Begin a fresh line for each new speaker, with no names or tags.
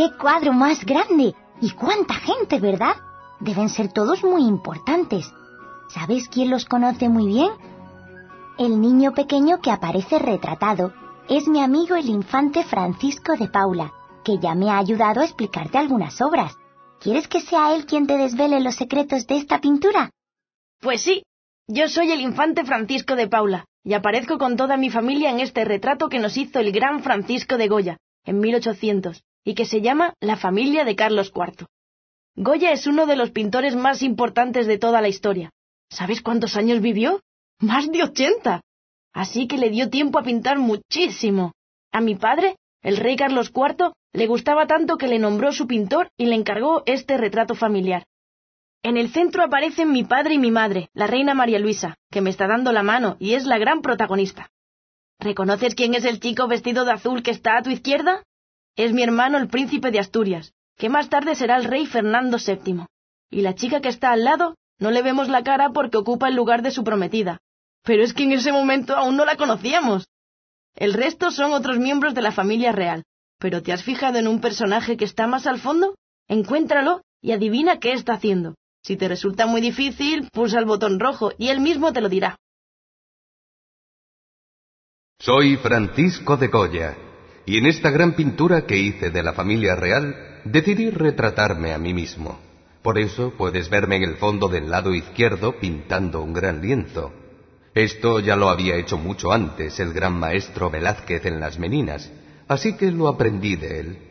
qué cuadro más grande y cuánta gente, ¿verdad? Deben ser todos muy importantes. ¿Sabes quién los conoce muy bien? El niño pequeño que aparece retratado es mi amigo el infante Francisco de Paula, que ya me ha ayudado a explicarte algunas obras. ¿Quieres que sea él quien te desvele los secretos de esta pintura?
Pues sí, yo soy el infante Francisco de Paula, y aparezco con toda mi familia en este retrato que nos hizo el gran Francisco de Goya, en 1800 y que se llama La familia de Carlos IV. Goya es uno de los pintores más importantes de toda la historia. ¿Sabes cuántos años vivió? Más de ochenta. Así que le dio tiempo a pintar muchísimo. A mi padre, el rey Carlos IV, le gustaba tanto que le nombró su pintor y le encargó este retrato familiar. En el centro aparecen mi padre y mi madre, la reina María Luisa, que me está dando la mano y es la gran protagonista. ¿Reconoces quién es el chico vestido de azul que está a tu izquierda? Es mi hermano el príncipe de Asturias, que más tarde será el rey Fernando VII. Y la chica que está al lado no le vemos la cara porque ocupa el lugar de su prometida. Pero es que en ese momento aún no la conocíamos. El resto son otros miembros de la familia real. Pero ¿te has fijado en un personaje que está más al fondo? Encuéntralo y adivina qué está haciendo. Si te resulta muy difícil, pulsa el botón rojo y él mismo te lo dirá.
Soy Francisco de Goya y en esta gran pintura que hice de la familia real, decidí retratarme a mí mismo. Por eso puedes verme en el fondo del lado izquierdo pintando un gran lienzo. Esto ya lo había hecho mucho antes el gran maestro Velázquez en las Meninas, así que lo aprendí de él.